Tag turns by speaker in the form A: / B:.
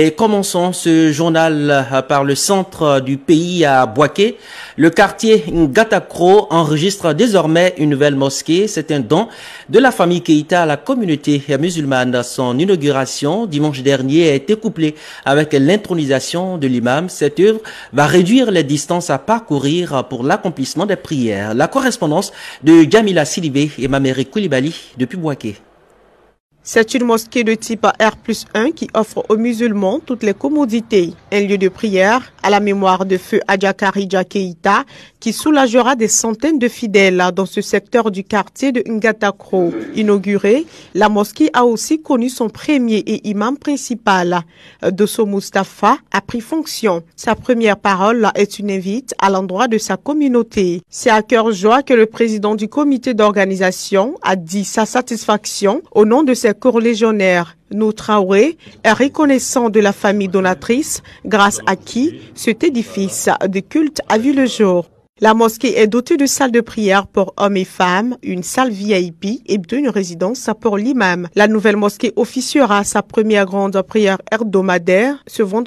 A: Et commençons ce journal euh, par le centre du pays à Boaké. Le quartier Ngatakro enregistre désormais une nouvelle mosquée. C'est un don de la famille Keïta à la communauté musulmane. Son inauguration dimanche dernier a été couplée avec l'intronisation de l'imam. Cette œuvre va réduire les distances à parcourir pour l'accomplissement des prières. La correspondance de Gamila Silibé et Mamere Koulibaly depuis Boaké.
B: C'est une mosquée de type R plus 1 qui offre aux musulmans toutes les commodités. Un lieu de prière à la mémoire de feu Adjakarija Keïta qui soulagera des centaines de fidèles dans ce secteur du quartier de Ngatakro. Inaugurée, la mosquée a aussi connu son premier et imam principal. Dosso Mustafa a pris fonction. Sa première parole est une invite à l'endroit de sa communauté. C'est à cœur joie que le président du comité d'organisation a dit sa satisfaction au nom de ses légionnaire Nous, Traoré est reconnaissant de la famille donatrice grâce à qui cet édifice de culte a vu le jour. La mosquée est dotée de salles de prière pour hommes et femmes, une salle VIP et d'une résidence pour l'imam. La nouvelle mosquée officiera sa première grande prière hebdomadaire ce vendredi.